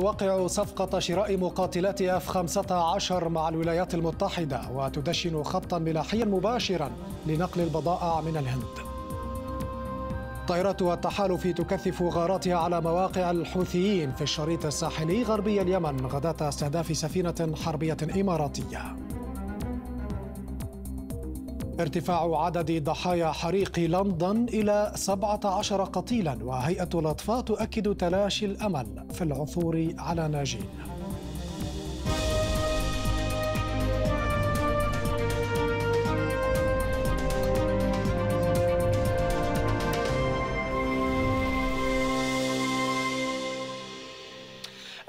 توقع صفقة شراء مقاتلات اف 15 مع الولايات المتحدة وتدشن خطا ملاحيا مباشرا لنقل البضائع من الهند. طائرات التحالف تكثف غاراتها على مواقع الحوثيين في الشريط الساحلي غربي اليمن غداة استهداف سفينة حربية إماراتية. ارتفاع عدد ضحايا حريق لندن إلى 17 قتيلا وهيئة الأطفاء تؤكد تلاشي الأمل في العثور على ناجين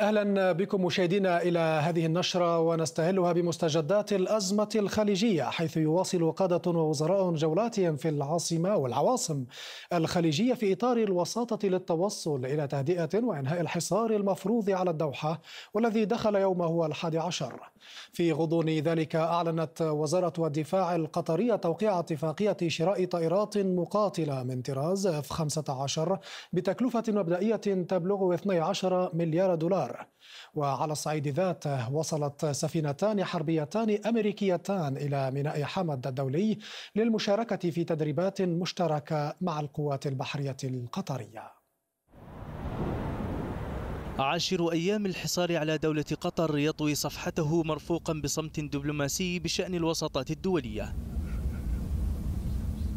اهلا بكم مشاهدينا الى هذه النشره ونستهلها بمستجدات الازمه الخليجيه حيث يواصل قاده ووزراء جولاتهم في العاصمه والعواصم الخليجيه في اطار الوساطه للتوصل الى تهدئه وانهاء الحصار المفروض على الدوحه والذي دخل يومه الحادي عشر. في غضون ذلك اعلنت وزاره الدفاع القطريه توقيع اتفاقيه شراء طائرات مقاتله من طراز اف 15 بتكلفه مبدئيه تبلغ 12 مليار دولار وعلى الصعيد ذاته وصلت سفينتان حربيتان أمريكيتان إلى ميناء حمد الدولي للمشاركة في تدريبات مشتركة مع القوات البحرية القطرية عاشر أيام الحصار على دولة قطر يطوي صفحته مرفوقا بصمت دبلوماسي بشأن الوساطات الدولية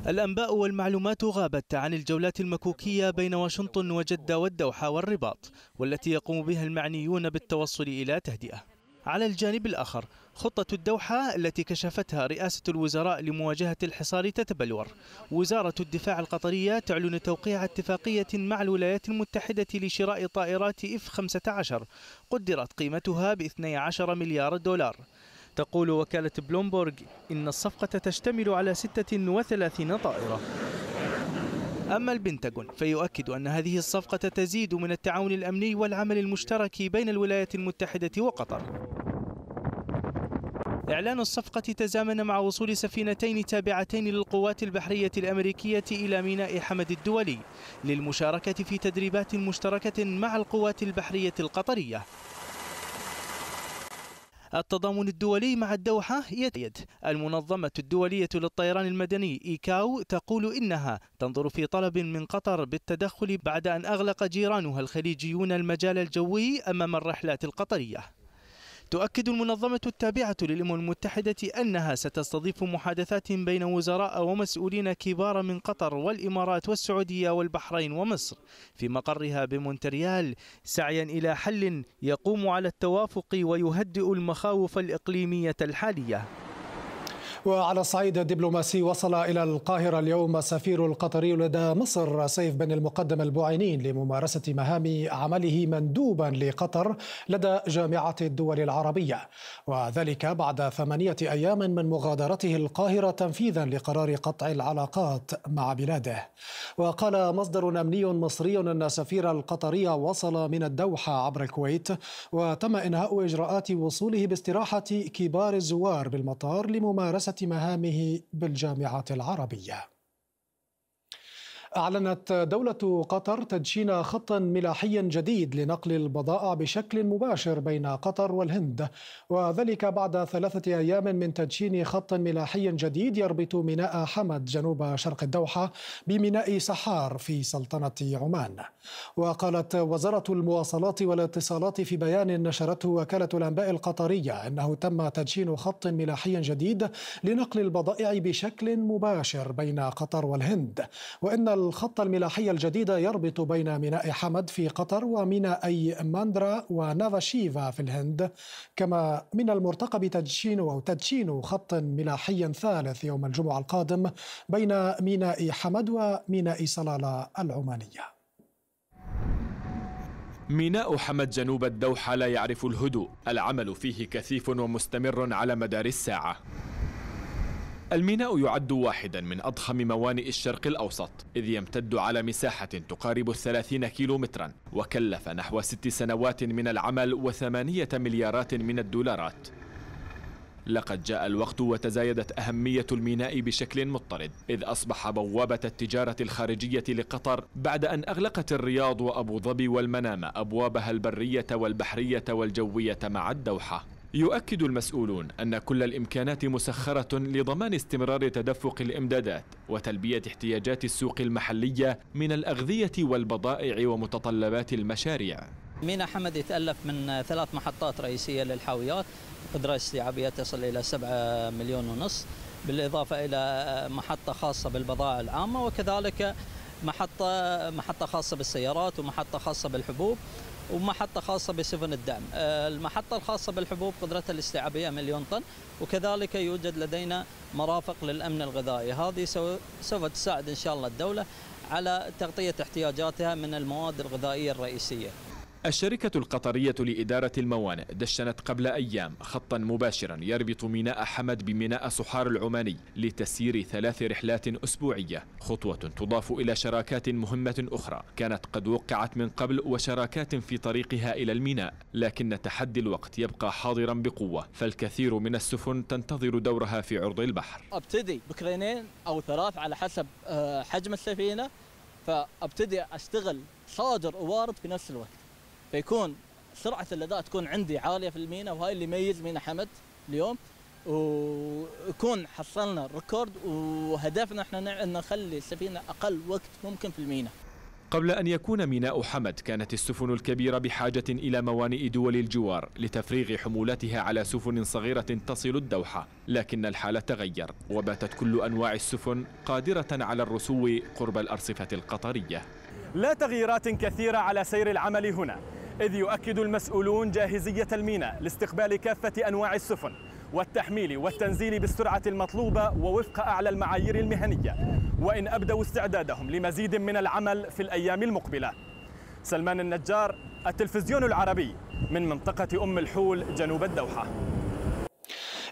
الأنباء والمعلومات غابت عن الجولات المكوكية بين واشنطن وجدة والدوحة والرباط والتي يقوم بها المعنيون بالتوصل إلى تهدئة على الجانب الآخر خطة الدوحة التي كشفتها رئاسة الوزراء لمواجهة الحصار تتبلور وزارة الدفاع القطرية تعلن توقيع اتفاقية مع الولايات المتحدة لشراء طائرات إف 15 قدرت قيمتها ب 12 مليار دولار تقول وكالة بلومبورغ إن الصفقة تشتمل على 36 طائرة أما البنتاغون فيؤكد أن هذه الصفقة تزيد من التعاون الأمني والعمل المشترك بين الولايات المتحدة وقطر إعلان الصفقة تزامن مع وصول سفينتين تابعتين للقوات البحرية الأمريكية إلى ميناء حمد الدولي للمشاركة في تدريبات مشتركة مع القوات البحرية القطرية التضامن الدولي مع الدوحة يد يد المنظمة الدولية للطيران المدني إيكاو تقول إنها تنظر في طلب من قطر بالتدخل بعد أن أغلق جيرانها الخليجيون المجال الجوي أمام الرحلات القطرية تؤكد المنظمة التابعة للأمم المتحدة أنها ستستضيف محادثات بين وزراء ومسؤولين كبار من قطر والإمارات والسعودية والبحرين ومصر في مقرها بمونتريال سعيا إلى حل يقوم على التوافق ويهدئ المخاوف الإقليمية الحالية وعلى الصعيد الدبلوماسي وصل إلى القاهرة اليوم السفير القطري لدى مصر سيف بن المقدم البوعينين لممارسة مهام عمله مندوبا لقطر لدى جامعة الدول العربية وذلك بعد ثمانية أيام من مغادرته القاهرة تنفيذا لقرار قطع العلاقات مع بلاده وقال مصدر أمني مصري أن السفير القطري وصل من الدوحة عبر الكويت وتم إنهاء إجراءات وصوله باستراحة كبار الزوار بالمطار لممارسة ممارسة مهامه بالجامعة العربية أعلنت دولة قطر تدشين خط ملاحي جديد لنقل البضائع بشكل مباشر بين قطر والهند وذلك بعد ثلاثة أيام من تدشين خط ملاحي جديد يربط ميناء حمد جنوب شرق الدوحة بميناء سحار في سلطنة عمان وقالت وزارة المواصلات والاتصالات في بيان نشرته وكالة الأنباء القطرية أنه تم تدشين خط ملاحي جديد لنقل البضائع بشكل مباشر بين قطر والهند وإن الخط الملاحي الجديد يربط بين ميناء حمد في قطر ومينائي ماندرا ونافاشيفا في الهند كما من المرتقب تدشين أو تدشين خط ملاحي ثالث يوم الجمعة القادم بين ميناء حمد وميناء صلالة العمانية ميناء حمد جنوب الدوحة لا يعرف الهدوء العمل فيه كثيف ومستمر على مدار الساعة الميناء يعد واحدا من أضخم موانئ الشرق الأوسط إذ يمتد على مساحة تقارب الثلاثين كيلو مترا وكلف نحو ست سنوات من العمل وثمانية مليارات من الدولارات لقد جاء الوقت وتزايدت أهمية الميناء بشكل مضطرد إذ أصبح بوابة التجارة الخارجية لقطر بعد أن أغلقت الرياض وأبو ظبي والمنامة أبوابها البرية والبحرية والجوية مع الدوحة يؤكد المسؤولون أن كل الإمكانات مسخرة لضمان استمرار تدفق الإمدادات وتلبية احتياجات السوق المحلية من الأغذية والبضائع ومتطلبات المشاريع مينا حمد يتألف من ثلاث محطات رئيسية للحاويات قدرة استيعابية تصل إلى سبعة مليون ونصف بالإضافة إلى محطة خاصة بالبضائع العامة وكذلك محطة محطة خاصة بالسيارات ومحطة خاصة بالحبوب ومحطة خاصة بسفن الدعم آه، المحطة الخاصة بالحبوب قدرتها الاستيعابية مليون طن وكذلك يوجد لدينا مرافق للأمن الغذائي هذه سوف تساعد إن شاء الله الدولة على تغطية احتياجاتها من المواد الغذائية الرئيسية الشركة القطرية لإدارة الموانئ دشنت قبل أيام خطا مباشرا يربط ميناء حمد بميناء صحار العماني لتسيير ثلاث رحلات أسبوعية خطوة تضاف إلى شراكات مهمة أخرى كانت قد وقعت من قبل وشراكات في طريقها إلى الميناء لكن تحدي الوقت يبقى حاضرا بقوة فالكثير من السفن تنتظر دورها في عرض البحر أبتدي بكرينين أو ثلاث على حسب آه، حجم السفينة فأبتدي أشتغل صادر ووارد في نفس الوقت فيكون سرعه الاداء تكون عندي عاليه في المينا وهاي اللي يميز مينا حمد اليوم ويكون حصلنا ريكورد وهدفنا احنا نخلي السفينه اقل وقت ممكن في المينا قبل أن يكون ميناء حمد كانت السفن الكبيرة بحاجة إلى موانئ دول الجوار لتفريغ حمولتها على سفن صغيرة تصل الدوحة لكن الحال تغير وباتت كل أنواع السفن قادرة على الرسو قرب الأرصفة القطرية لا تغييرات كثيرة على سير العمل هنا إذ يؤكد المسؤولون جاهزية الميناء لاستقبال كافة أنواع السفن والتحميل والتنزيل بالسرعة المطلوبة ووفق أعلى المعايير المهنية وإن أبدوا استعدادهم لمزيد من العمل في الأيام المقبلة سلمان النجار التلفزيون العربي من منطقة أم الحول جنوب الدوحة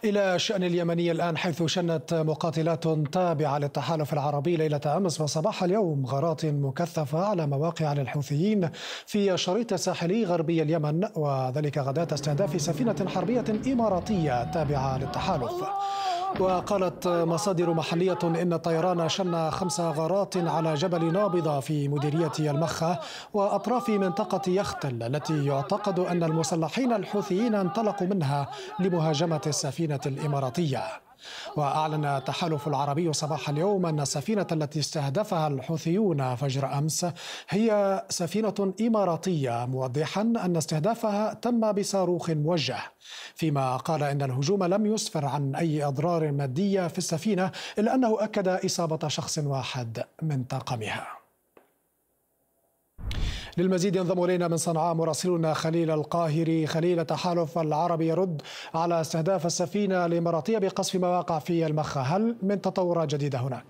إلى الشأن اليمني الآن حيث شنت مقاتلات تابعة للتحالف العربي ليلة أمس وصباح اليوم غارات مكثفة على مواقع للحوثيين في شريط ساحلي غربي اليمن وذلك غداة استهداف سفينة حربية إماراتية تابعة للتحالف وقالت مصادر محلية إن الطيران شن خمس غارات على جبل نابضة في مديرية المخة وأطراف منطقة يختل التي يعتقد أن المسلحين الحوثيين انطلقوا منها لمهاجمة السفينة الإماراتية وأعلن التحالف العربي صباح اليوم أن السفينة التي استهدفها الحوثيون فجر أمس هي سفينة إماراتية موضحا أن استهدافها تم بصاروخ موجه فيما قال إن الهجوم لم يسفر عن أي أضرار مادية في السفينة إلا أنه أكد إصابة شخص واحد من طاقمها للمزيد ينضم إلينا من صنعاء مراسلنا خليل القاهري خليل تحالف العرب يرد على استهداف السفينة الإماراتية بقصف مواقع في المخا هل من تطورات جديدة هناك؟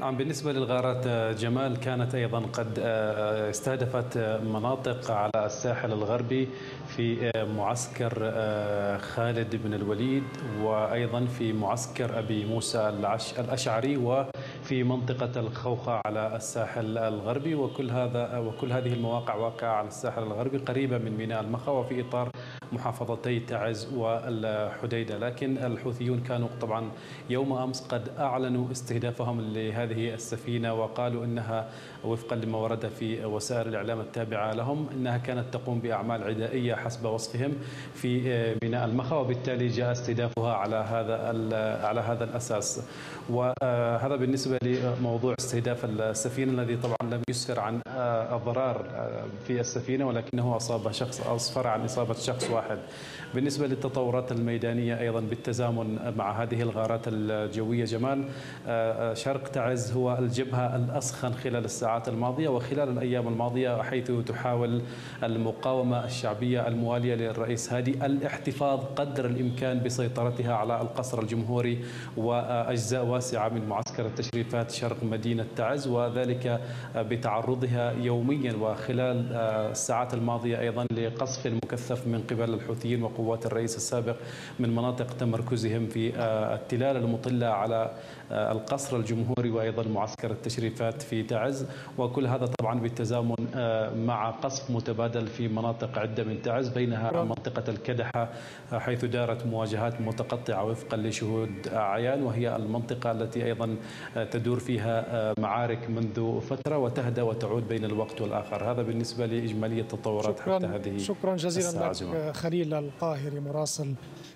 نعم بالنسبة للغارات آه، جمال كانت أيضا قد آه، آه، استهدفت مناطق على الساحل الغربي في معسكر خالد بن الوليد وأيضا في معسكر أبي موسى الأشعري وفي منطقة الخوخة على الساحل الغربي وكل هذا وكل هذه المواقع واقعة على الساحل الغربي قريبة من ميناء المخا وفي إطار محافظتي تعز والحديدة لكن الحوثيون كانوا طبعا يوم أمس قد أعلنوا استهدافهم لهذه السفينة وقالوا أنها وفقا لما ورد في وسائل الإعلام التابعة لهم أنها كانت تقوم بأعمال عدائية حسب وصفهم في بناء المخا وبالتالي جاء استهدافها على هذا على هذا الأساس وهذا بالنسبة لموضوع استهداف السفينة الذي طبعا لم يسفر عن أضرار في السفينة ولكنه أصاب شخص أصفر عن إصابة شخص واحد بالنسبة للتطورات الميدانية أيضا بالتزامن مع هذه الغارات الجوية جمال آه، آه، شرق تعز هو الجبهة الأسخن خلال الساعات الماضية وخلال الأيام الماضية حيث تحاول المقاومة الشعبية الموالية للرئيس هادي الاحتفاظ قدر الإمكان بسيطرتها على القصر الجمهوري وأجزاء واسعة من معسكر التشريفات شرق مدينة تعز وذلك بتعرضها يوميا وخلال آه، الساعات الماضية أيضا لقصف مكثف من قبل قبل الحوثيين وقوات الرئيس السابق من مناطق تمركزهم في آه، التلال المطلة على آه، القصر الجمهوري وايضا معسكر التشريفات في تعز وكل هذا طبعا بالتزامن آه، مع قصف متبادل في مناطق عده من تعز بينها منطقه الكدحه آه، حيث دارت مواجهات متقطعه وفقا لشهود اعيان وهي المنطقه التي ايضا تدور فيها معارك منذ فتره وتهدى وتعود بين الوقت والاخر هذا بالنسبه لاجماليه التطورات حتى هذه شكرا جزيلا لك خليل القاهري مراسل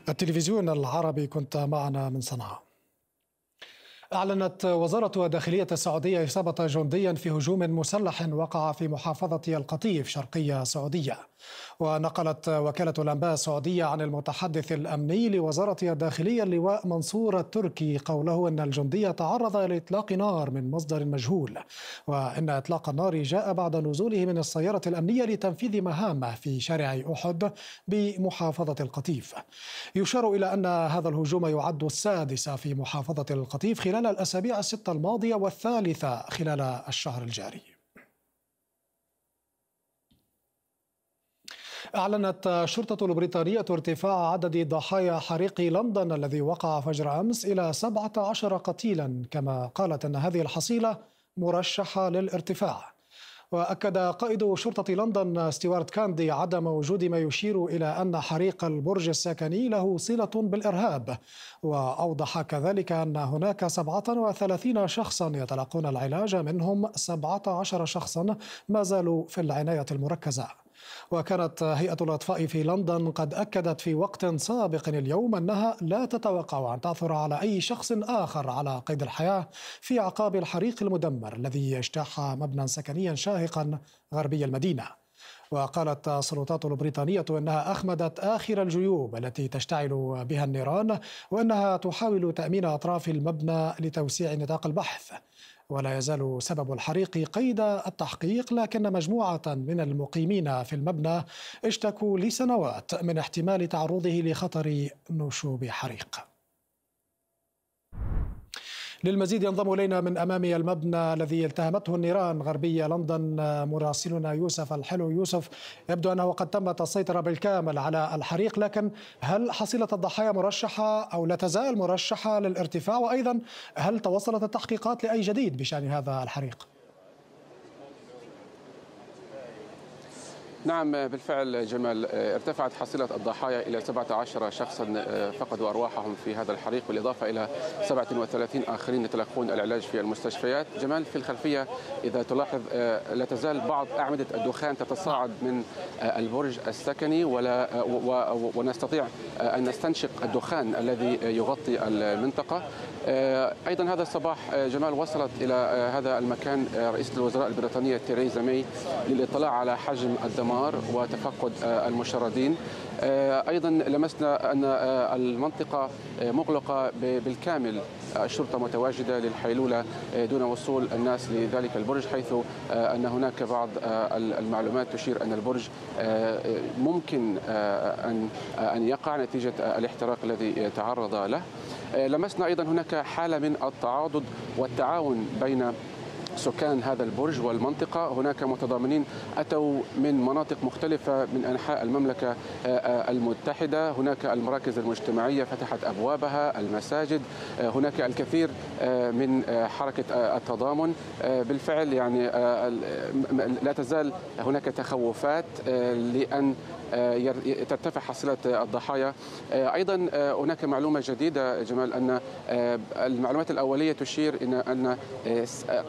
التلفزيون العربي كنت معنا من صنعاء أعلنت وزارة الداخلية السعودية إصابة جندي في هجوم مسلح وقع في محافظة القطيف شرقي سعودية ونقلت وكالة الأنباء السعودية عن المتحدث الأمني لوزارة الداخلية اللواء منصور التركي قوله أن الجندي تعرض لإطلاق نار من مصدر مجهول وأن إطلاق النار جاء بعد نزوله من السيارة الأمنية لتنفيذ مهامه في شارع أحد بمحافظة القطيف يشار إلى أن هذا الهجوم يعد السادس في محافظة القطيف خلال الأسابيع الستة الماضية والثالثة خلال الشهر الجاري أعلنت الشرطة البريطانية ارتفاع عدد ضحايا حريق لندن الذي وقع فجر أمس إلى 17 قتيلا كما قالت أن هذه الحصيلة مرشحة للارتفاع وأكد قائد شرطة لندن ستيوارت كاندي عدم وجود ما يشير إلى أن حريق البرج السكني له صلة بالإرهاب وأوضح كذلك أن هناك 37 شخصا يتلقون العلاج منهم 17 شخصا ما زالوا في العناية المركزة وكانت هيئة الأطفاء في لندن قد أكدت في وقت سابق اليوم أنها لا تتوقع أن تعثر على أي شخص آخر على قيد الحياة في عقاب الحريق المدمر الذي اجتاح مبنى سكنيا شاهقا غربي المدينة وقالت السلطات البريطانية أنها أخمدت آخر الجيوب التي تشتعل بها النيران وأنها تحاول تأمين أطراف المبنى لتوسيع نطاق البحث ولا يزال سبب الحريق قيد التحقيق لكن مجموعة من المقيمين في المبنى اشتكوا لسنوات من احتمال تعرضه لخطر نشوب حريق للمزيد ينضم إلينا من أمامي المبنى الذي التهمته النيران غربية لندن مراسلنا يوسف الحلو يوسف يبدو أنه قد تمت السيطرة بالكامل على الحريق لكن هل حصيلة الضحايا مرشحة أو لا تزال مرشحة للارتفاع وأيضا هل توصلت التحقيقات لأي جديد بشأن هذا الحريق؟ نعم بالفعل جمال ارتفعت حصيلة الضحايا إلى 17 شخصا فقدوا أرواحهم في هذا الحريق بالإضافة إلى 37 آخرين يتلقون العلاج في المستشفيات جمال في الخلفية إذا تلاحظ لا تزال بعض أعمدة الدخان تتصاعد من البرج السكني ولا ونستطيع أن نستنشق الدخان الذي يغطي المنطقة آه، ايضا هذا الصباح آه، جمال وصلت الى آه، هذا المكان رئيسه الوزراء البريطانيه تيريزا مي للاطلاع على حجم الدمار وتفقد المشردين آه، ايضا لمسنا ان آه، المنطقه آه، مغلقه بالكامل الشرطه متواجده للحيلوله دون وصول الناس لذلك البرج حيث ان هناك بعض المعلومات تشير ان البرج ممكن ان ان يقع نتيجه الاحتراق الذي تعرض له لمسنا ايضا هناك حاله من التعاضد والتعاون بين سكان هذا البرج والمنطقة هناك متضامنين أتوا من مناطق مختلفة من أنحاء المملكة آه، آه، المتحدة هناك المراكز المجتمعية فتحت أبوابها المساجد آه، هناك الكثير من حركة التضامن بالفعل يعني لا تزال هناك تخوفات لأن آه، ترتفع حصيلة آه، الضحايا آه، أيضا هناك معلومة جديدة جمال أن المعلومات الأولية تشير أن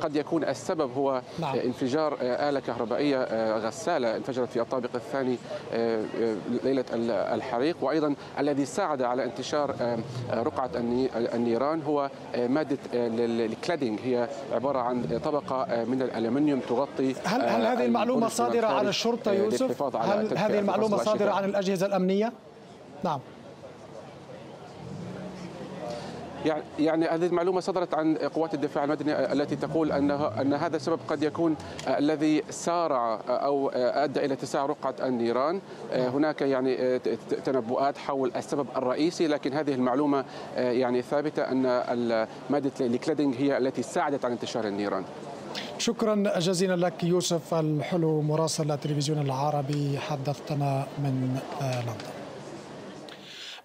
قد يكون السبب هو نعم. انفجار آلة كهربائية غسالة انفجرت في الطابق الثاني ليلة الحريق وأيضا الذي ساعد على انتشار رقعة النيران هو مادة الكلادينج هي عبارة عن طبقة من الألمنيوم تغطي هل, هل هذه المعلومة صادرة على الشرطة يوسف؟ هل هذه المعلومة مصادر عن الأجهزة الأمنية؟ نعم يعني-, يعني هذه المعلومة صدرت عن قوات الدفاع المدني التي تقول أن أن هذا السبب قد يكون آه، الذي سارع آه، أو آه، أدى إلى اتساع رقعة النيران هناك يعني تنبؤات حول السبب الرئيسي لكن هذه المعلومة يعني ثابتة أن مادة الكلادينج هي التي ساعدت على انتشار النيران شكرا جزيلا لك يوسف الحلو مراسل التلفزيون العربي حدثتنا من لندن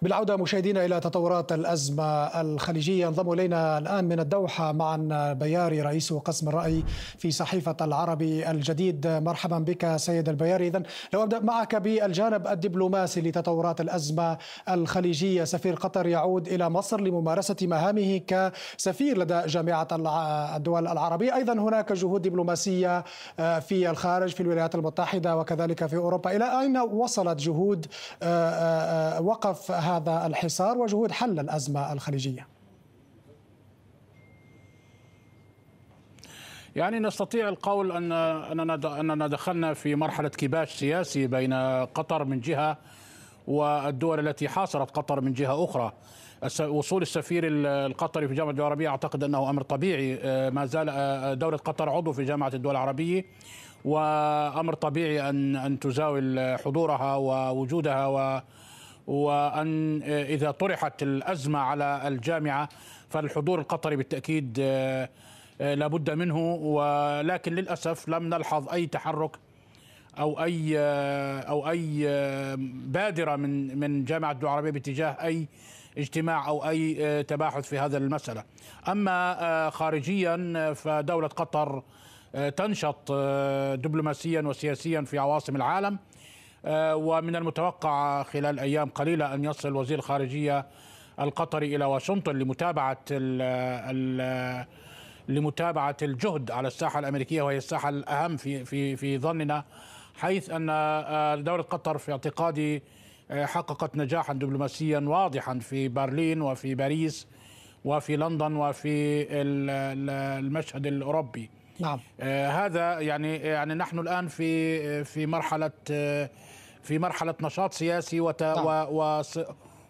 بالعودة مشاهدينا إلى تطورات الأزمة الخليجية ينضم إلينا الآن من الدوحة معا البياري رئيس قسم الرأي في صحيفة العربي الجديد مرحبا بك سيد البياري إذا لو أبدأ معك بالجانب الدبلوماسي لتطورات الأزمة الخليجية سفير قطر يعود إلى مصر لممارسة مهامه كسفير لدى جامعة الدول العربية أيضا هناك جهود دبلوماسية آه، في الخارج في الولايات المتحدة وكذلك في أوروبا إلى أين وصلت جهود آه، آه، وقف هذا الحصار وجهود حل الازمه الخليجيه. يعني نستطيع القول ان اننا دخلنا في مرحله كباش سياسي بين قطر من جهه والدول التي حاصرت قطر من جهه اخرى. وصول السفير القطري في جامعه الدول العربيه اعتقد انه امر طبيعي آه، ما زال آه، دوله قطر عضو في جامعه الدول العربيه وامر طبيعي ان ان تزاول حضورها ووجودها و وأن آه، إذا طرحت الأزمة على الجامعة فالحضور القطري بالتأكيد آه، آه، لابد منه ولكن للأسف لم نلحظ أي تحرك أو أي أو أي بادرة من من جامعة الدول العربية باتجاه أي اجتماع أو أي تباحث في هذا المسألة أما خارجيا فدولة قطر تنشط دبلوماسيا وسياسيا في عواصم العالم آه، ومن المتوقع خلال أيام قليلة أن يصل وزير الخارجية القطري إلى واشنطن لمتابعة لمتابعة الجهد على الساحة الأمريكية وهي الساحة الأهم في في في ظننا حيث أن آه، دولة قطر في اعتقادي آه، حققت نجاحا دبلوماسيا واضحا في برلين وفي باريس وفي لندن وفي المشهد الأوروبي نعم. هذا يعني يعني نحن الآن في في مرحلة في مرحلة نشاط سياسي وت... نعم. و...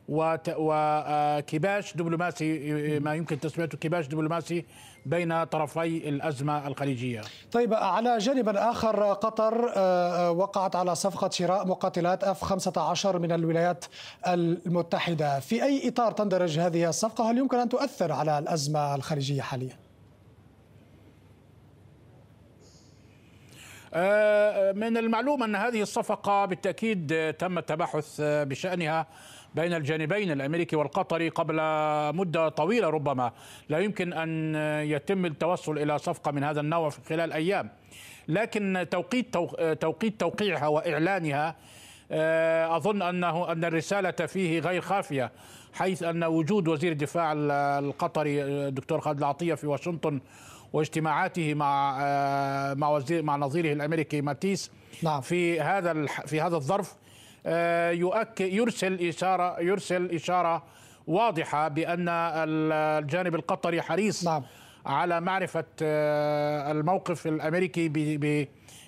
و... وكباش آه، دبلوماسي ما يمكن تسميته كباش دبلوماسي بين طرفي الأزمة الخليجية طيب على جانب آخر قطر آه، آه، وقعت على صفقة شراء مقاتلات F-15 من الولايات المتحدة في أي إطار تندرج هذه الصفقة هل يمكن أن تؤثر على الأزمة الخليجية حالياً؟ آه، من المعلوم أن هذه الصفقة بالتأكيد تم التباحث بشأنها بين الجانبين الامريكي والقطري قبل مده طويله ربما لا يمكن ان يتم التوصل الى صفقه من هذا النوع في خلال ايام لكن توقيت توقيت توقيعها واعلانها آه، اظن انه ان الرساله فيه غير خافيه حيث ان وجود وزير الدفاع القطري الدكتور آه، خالد العطيه في واشنطن واجتماعاته مع آه، مع وزير مع نظيره الامريكي ماتيس نعم. في هذا في هذا الظرف آه، يؤكد يرسل اشاره يرسل اشاره واضحه بان الجانب القطري حريص نعم. على معرفه آه، الموقف الامريكي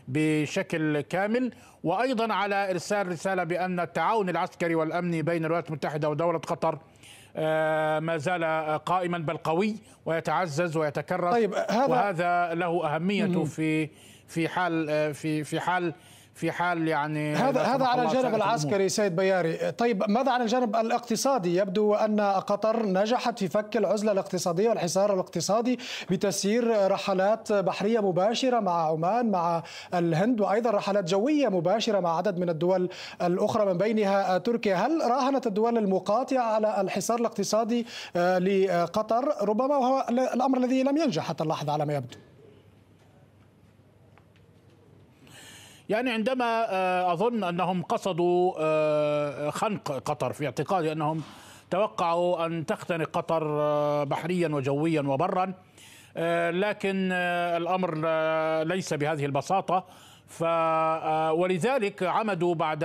بشكل كامل وايضا على ارسال رساله بان التعاون العسكري والامني بين الولايات المتحده ودوله قطر آه، ما زال قائما بل قوي ويتعزز ويتكرر طيب هذا وهذا له اهميته في في حال آه، في في حال في حال يعني هذا هذا على الجانب العسكري سيد بياري طيب ماذا عن الجانب الاقتصادي يبدو ان قطر نجحت في فك العزله الاقتصاديه والحصار الاقتصادي بتسيير رحلات بحريه مباشره مع عمان مع الهند وايضا رحلات جويه مباشره مع عدد من الدول الاخرى من بينها تركيا هل راهنت الدول المقاطعه على الحصار الاقتصادي آه، لقطر ربما وهو الامر الذي لم ينجح حتى اللحظه على ما يبدو يعني عندما آه، اظن انهم قصدوا آه، خنق قطر في اعتقادي انهم توقعوا ان تختنق قطر آه، بحريا وجويا وبرا لكن الامر ليس بهذه البساطه ف ولذلك عمدوا بعد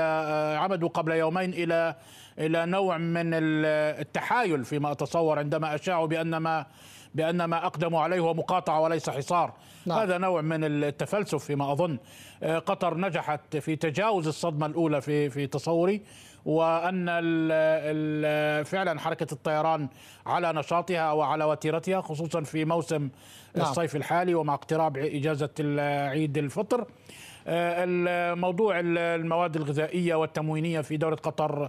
عمدوا قبل يومين الى الى نوع من التحايل فيما اتصور عندما اشاعوا بان ما بأن ما أقدموا عليه هو مقاطعة وليس حصار نعم. هذا نوع من التفلسف فيما أظن آه، قطر نجحت في تجاوز الصدمة الأولى في في تصوري وان فعلا حركه الطيران على نشاطها وعلى وتيرتها خصوصا في موسم نعم. الصيف الحالي ومع اقتراب اجازه عيد الفطر آه، الموضوع المواد الغذائيه والتموينيه في دوله قطر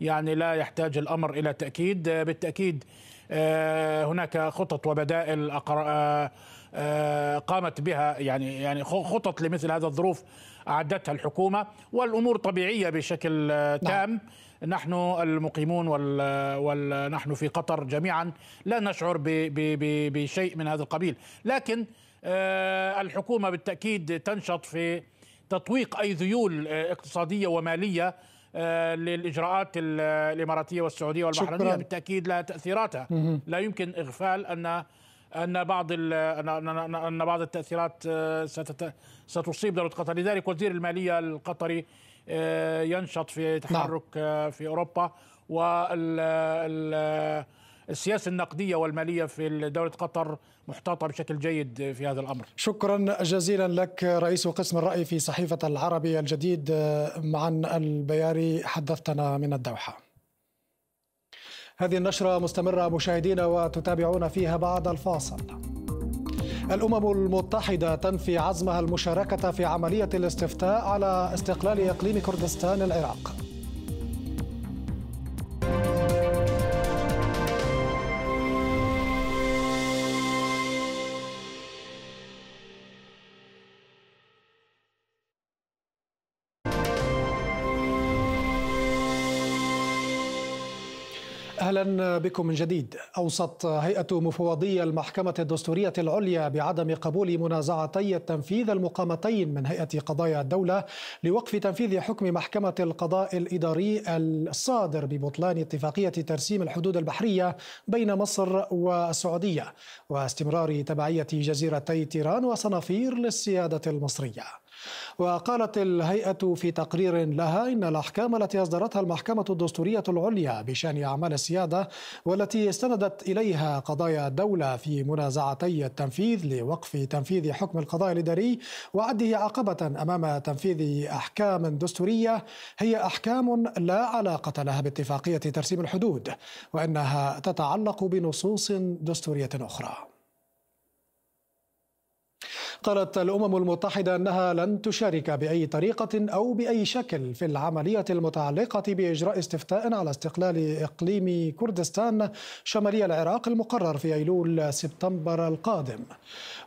يعني لا يحتاج الامر الى تاكيد آه، بالتاكيد آه، هناك خطط وبدائل آه، آه، قامت بها يعني يعني خطط لمثل هذا الظروف اعدتها الحكومه والامور طبيعيه بشكل نعم. تام نعم. نحن المقيمون ونحن في قطر جميعا لا نشعر بشيء من هذا القبيل لكن الحكومه بالتاكيد تنشط في تطويق اي ذيول اقتصاديه وماليه آه، للاجراءات الاماراتيه والسعوديه والبحرينيه بالتاكيد لها تاثيراتها لا يمكن اغفال ان ان بعض ان بعض التاثيرات آه، ستصيب دوله قطر لذلك وزير الماليه القطري آه، ينشط في نعم. تحرك في اوروبا وال السياسه النقديه والماليه في دوله قطر محتاطه بشكل جيد في هذا الامر. شكرا جزيلا لك رئيس قسم الراي في صحيفه العربي الجديد مع البياري حدثتنا من الدوحه. هذه النشره مستمره مشاهدينا وتتابعون فيها بعد الفاصل. الأمم المتحدة تنفي عزمها المشاركة في عملية الاستفتاء على استقلال إقليم كردستان العراق اهلا بكم من جديد اوصت هيئه مفوضي المحكمه الدستوريه العليا بعدم قبول منازعتي التنفيذ المقامتين من هيئه قضايا الدوله لوقف تنفيذ حكم محكمه القضاء الاداري الصادر ببطلان اتفاقيه ترسيم الحدود البحريه بين مصر والسعوديه واستمرار تبعيه جزيرتي تيران وصنافير للسياده المصريه وقالت الهيئة في تقرير لها إن الأحكام التي أصدرتها المحكمة الدستورية العليا بشأن أعمال السيادة والتي استندت إليها قضايا الدولة في منازعتي التنفيذ لوقف تنفيذ حكم القضاء الإداري وعده عقبة أمام تنفيذ أحكام دستورية هي أحكام لا علاقة لها باتفاقية ترسيم الحدود وإنها تتعلق بنصوص دستورية أخرى. قالت الأمم المتحدة أنها لن تشارك بأي طريقة أو بأي شكل في العملية المتعلقة بإجراء استفتاء على استقلال إقليم كردستان شمالي العراق المقرر في أيلول سبتمبر القادم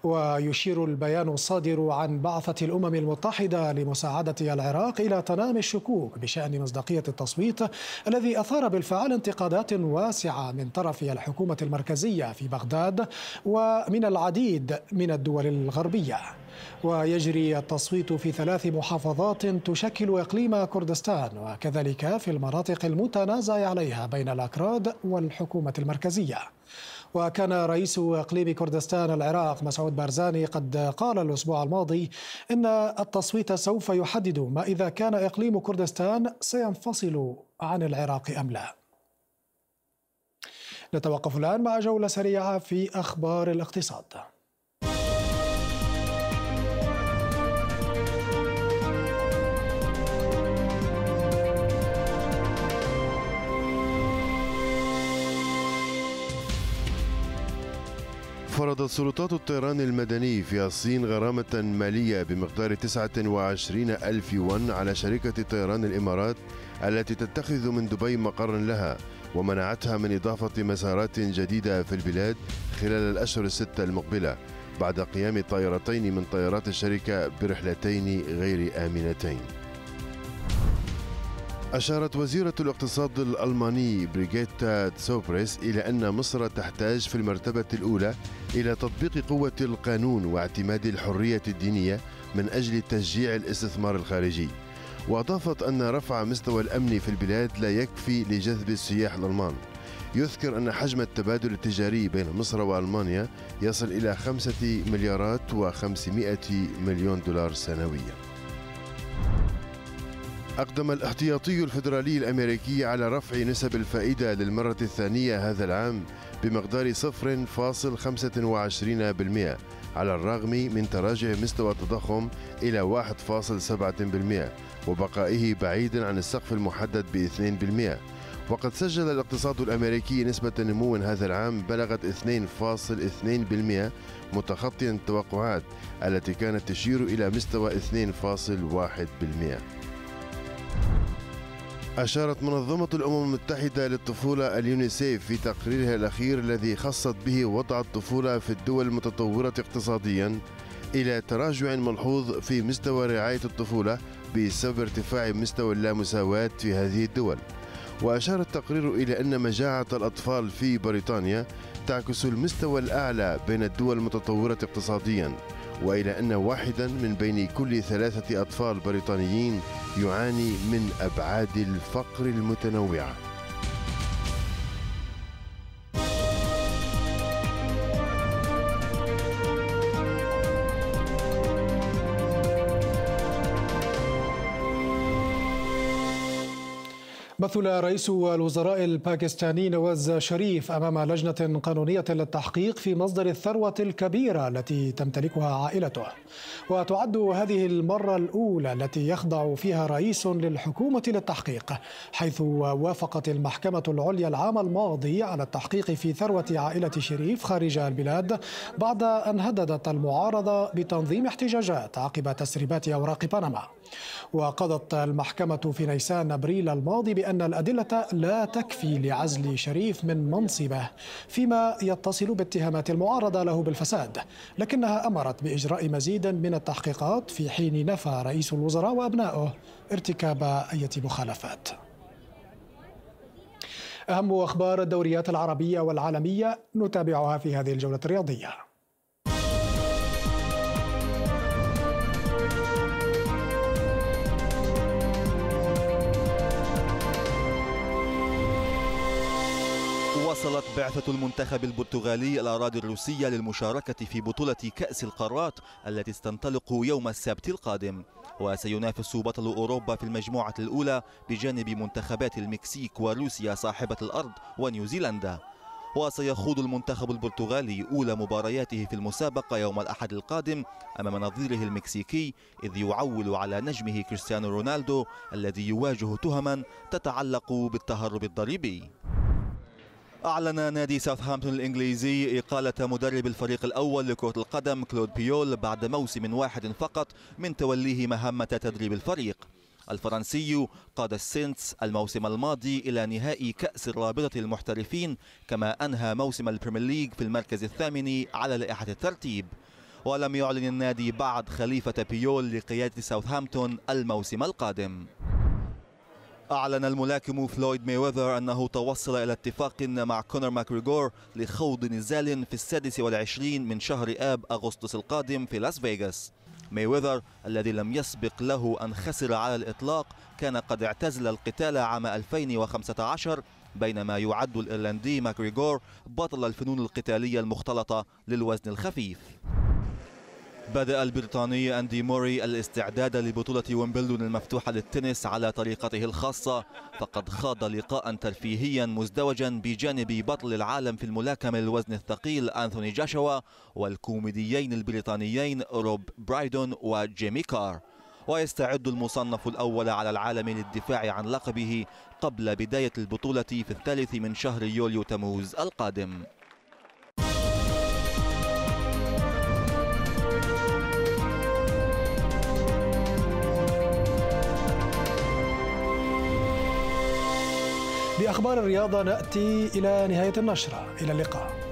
ويشير البيان الصادر عن بعثة الأمم المتحدة لمساعدة العراق إلى تنامي الشكوك بشأن مصداقية التصويت الذي أثار بالفعل انتقادات واسعة من طرف الحكومة المركزية في بغداد ومن العديد من الدول الغربية العربية ويجري التصويت في ثلاث محافظات تشكل إقليم كردستان وكذلك في المناطق المتنازع عليها بين الأكراد والحكومة المركزية وكان رئيس اقليم كردستان العراق مسعود بارزاني قد قال الاسبوع الماضي ان التصويت سوف يحدد ما اذا كان اقليم كردستان سينفصل عن العراق ام لا. نتوقف الان مع جوله سريعه في اخبار الاقتصاد. فرضت سلطات الطيران المدني في الصين غرامة مالية بمقدار 29 ألف ون على شركة طيران الإمارات التي تتخذ من دبي مقرا لها ومنعتها من إضافة مسارات جديدة في البلاد خلال الأشهر الستة المقبلة بعد قيام طائرتين من طائرات الشركة برحلتين غير آمنتين أشارت وزيرة الاقتصاد الألماني بريغيتا تسوبريس إلى أن مصر تحتاج في المرتبة الأولى إلى تطبيق قوة القانون واعتماد الحرية الدينية من أجل تشجيع الاستثمار الخارجي وأضافت أن رفع مستوى الأمن في البلاد لا يكفي لجذب السياح الألمان يذكر أن حجم التبادل التجاري بين مصر وألمانيا يصل إلى خمسة مليارات وخمسمائة مليون دولار سنوياً أقدم الاحتياطي الفيدرالي الأمريكي على رفع نسب الفائدة للمرة الثانية هذا العام بمقدار 0.25% على الرغم من تراجع مستوى التضخم إلى 1.7% وبقائه بعيدا عن السقف المحدد ب 2% وقد سجل الاقتصاد الأمريكي نسبة نمو هذا العام بلغت 2.2% متخطيا التوقعات التي كانت تشير إلى مستوى 2.1% أشارت منظمة الأمم المتحدة للطفولة اليونيسيف في تقريرها الأخير الذي خصت به وضع الطفولة في الدول المتطورة اقتصاديا إلى تراجع ملحوظ في مستوى رعاية الطفولة بسبب ارتفاع مستوى اللامساواة في هذه الدول وأشار التقرير إلى أن مجاعة الأطفال في بريطانيا تعكس المستوى الأعلى بين الدول المتطورة اقتصادياً والى ان واحدا من بين كل ثلاثه اطفال بريطانيين يعاني من ابعاد الفقر المتنوعه تمثل رئيس الوزراء الباكستاني نواز شريف امام لجنه قانونيه للتحقيق في مصدر الثروه الكبيره التي تمتلكها عائلته وتعد هذه المره الاولى التي يخضع فيها رئيس للحكومه للتحقيق حيث وافقت المحكمه العليا العام الماضي على التحقيق في ثروه عائله شريف خارج البلاد بعد ان هددت المعارضه بتنظيم احتجاجات عقب تسريبات اوراق بنما وقضت المحكمه في نيسان ابريل الماضي بان أن الأدلة لا تكفي لعزل شريف من منصبه فيما يتصل باتهامات المعارضة له بالفساد لكنها أمرت بإجراء مزيد من التحقيقات في حين نفى رئيس الوزراء وأبنائه ارتكاب أي مخالفات أهم أخبار الدوريات العربية والعالمية نتابعها في هذه الجولة الرياضية وصلت بعثة المنتخب البرتغالي الأراضي الروسية للمشاركة في بطولة كأس القارات التي ستنطلق يوم السبت القادم وسينافس بطل أوروبا في المجموعة الأولى بجانب منتخبات المكسيك وروسيا صاحبة الأرض ونيوزيلندا وسيخوض المنتخب البرتغالي أولى مبارياته في المسابقة يوم الأحد القادم أمام نظيره المكسيكي إذ يعول على نجمه كريستيانو رونالدو الذي يواجه تهما تتعلق بالتهرب الضريبي أعلن نادي ساوثهامبتون الإنجليزي إقالة مدرب الفريق الأول لكرة القدم كلود بيول بعد موسم واحد فقط من توليه مهمة تدريب الفريق الفرنسي قاد السينتس الموسم الماضي إلى نهائي كأس الرابطة المحترفين كما أنهى موسم البريمير ليج في المركز الثامن على لائحة الترتيب ولم يعلن النادي بعد خليفة بيول لقيادة ساوثهامبتون الموسم القادم أعلن الملاكم فلويد ميوذر أنه توصل إلى اتفاق مع كونر ماكريغور لخوض نزال في السادس والعشرين من شهر آب أغسطس القادم في لاس فيغاس ميوذر الذي لم يسبق له أن خسر على الإطلاق كان قد اعتزل القتال عام 2015 بينما يعد الإيرلندي ماكريغور بطل الفنون القتالية المختلطة للوزن الخفيف بدأ البريطاني أندي موري الاستعداد لبطولة ويمبلدون المفتوحة للتنس على طريقته الخاصة فقد خاض لقاء ترفيهيا مزدوجا بجانب بطل العالم في الملاكمة الوزن الثقيل أنثوني جاشوا والكوميديين البريطانيين روب برايدون وجيمي كار ويستعد المصنف الأول على العالم للدفاع عن لقبه قبل بداية البطولة في الثالث من شهر يوليو تموز القادم بأخبار الرياضة نأتي إلى نهاية النشرة إلى اللقاء